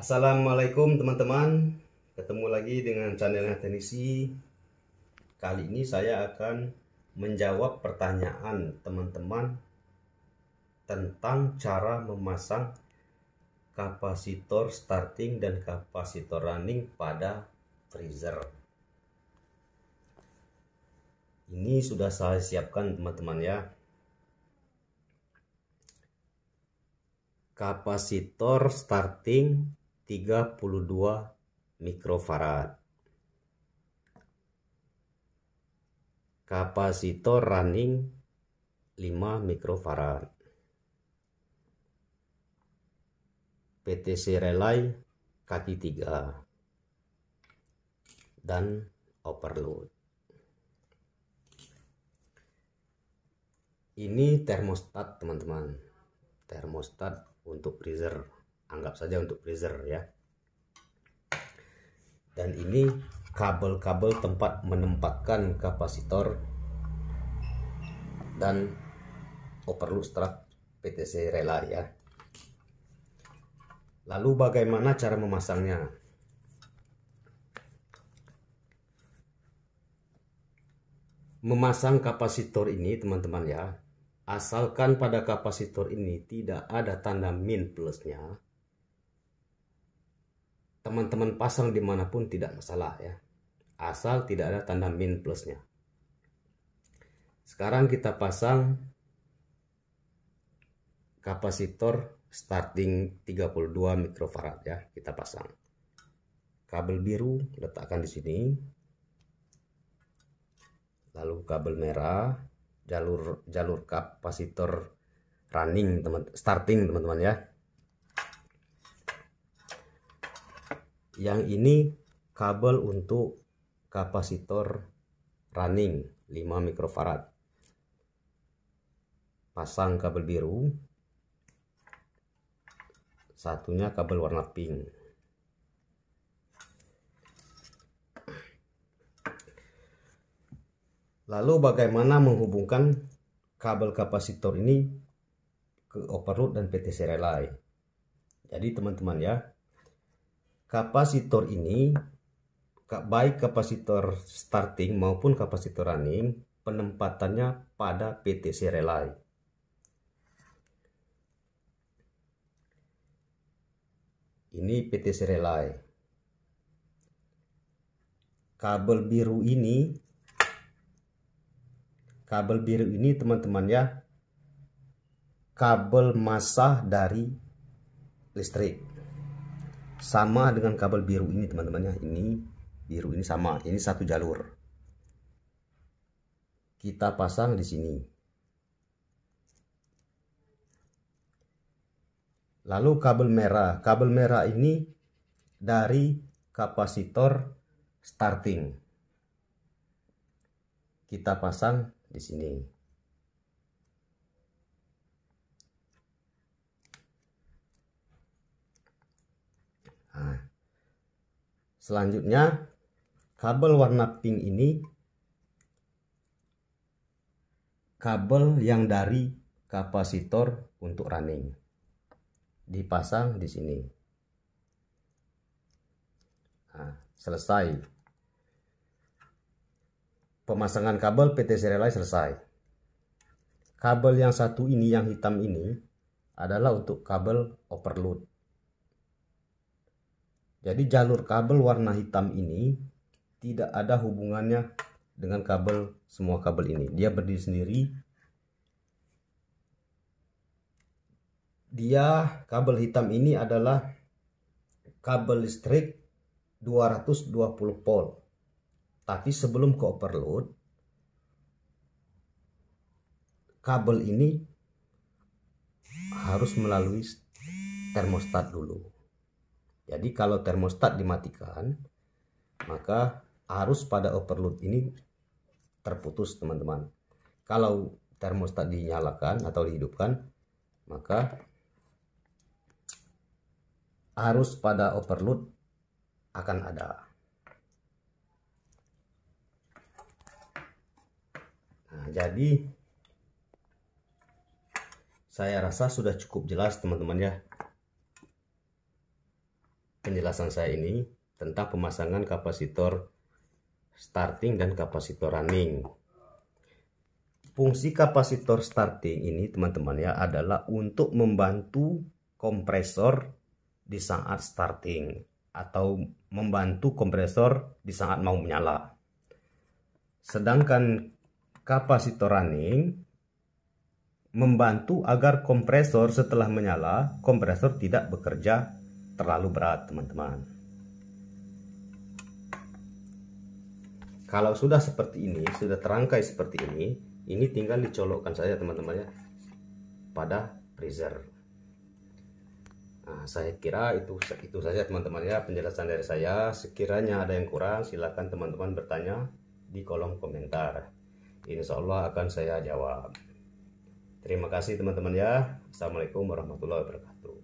Assalamualaikum teman-teman Ketemu lagi dengan channelnya Tenisi Kali ini saya akan menjawab pertanyaan teman-teman Tentang cara memasang kapasitor starting dan kapasitor running pada freezer Ini sudah saya siapkan teman-teman ya Kapasitor starting 32 mikrofarad. Kapasitor running 5 mikrofarad. PTC relay kaki 3 dan overload. Ini termostat teman-teman. Termostat untuk freezer anggap saja untuk freezer ya dan ini kabel-kabel tempat menempatkan kapasitor dan overload strap PTC rela ya lalu bagaimana cara memasangnya memasang kapasitor ini teman-teman ya asalkan pada kapasitor ini tidak ada tanda min plusnya teman-teman pasang dimanapun tidak masalah ya asal tidak ada tanda min plusnya sekarang kita pasang kapasitor starting 32 mikrofarad ya kita pasang kabel biru letakkan di sini lalu kabel merah jalur jalur kapasitor running teman starting teman-teman ya yang ini kabel untuk kapasitor running 5 mikrofarad pasang kabel biru satunya kabel warna pink lalu bagaimana menghubungkan kabel kapasitor ini ke overload dan ptc relay? jadi teman-teman ya kapasitor ini baik kapasitor starting maupun kapasitor running penempatannya pada PTC relay. Ini PTC relay. Kabel biru ini kabel biru ini teman-teman ya kabel masa dari listrik sama dengan kabel biru ini teman-teman ya ini biru ini sama ini satu jalur kita pasang di sini lalu kabel merah kabel merah ini dari kapasitor starting kita pasang di sini Selanjutnya, kabel warna pink ini kabel yang dari kapasitor untuk running. Dipasang di sini. Nah, selesai. Pemasangan kabel PT Serialize selesai. Kabel yang satu ini, yang hitam ini, adalah untuk kabel overload. Jadi jalur kabel warna hitam ini tidak ada hubungannya dengan kabel semua kabel ini. Dia berdiri sendiri. Dia kabel hitam ini adalah kabel listrik 220 volt. Tapi sebelum ke overload kabel ini harus melalui termostat dulu. Jadi kalau termostat dimatikan, maka arus pada overload ini terputus teman-teman. Kalau termostat dinyalakan atau dihidupkan, maka arus pada overload akan ada. Nah, jadi saya rasa sudah cukup jelas teman-teman ya penjelasan saya ini tentang pemasangan kapasitor starting dan kapasitor running. Fungsi kapasitor starting ini teman-teman ya adalah untuk membantu kompresor di saat starting atau membantu kompresor di saat mau menyala. Sedangkan kapasitor running membantu agar kompresor setelah menyala, kompresor tidak bekerja terlalu berat teman-teman kalau sudah seperti ini sudah terangkai seperti ini ini tinggal dicolokkan saja teman-teman ya pada freezer nah, saya kira itu itu saja teman-teman ya penjelasan dari saya sekiranya ada yang kurang silahkan teman-teman bertanya di kolom komentar Insya Allah akan saya jawab Terima kasih teman-teman ya. Assalamualaikum warahmatullahi wabarakatuh.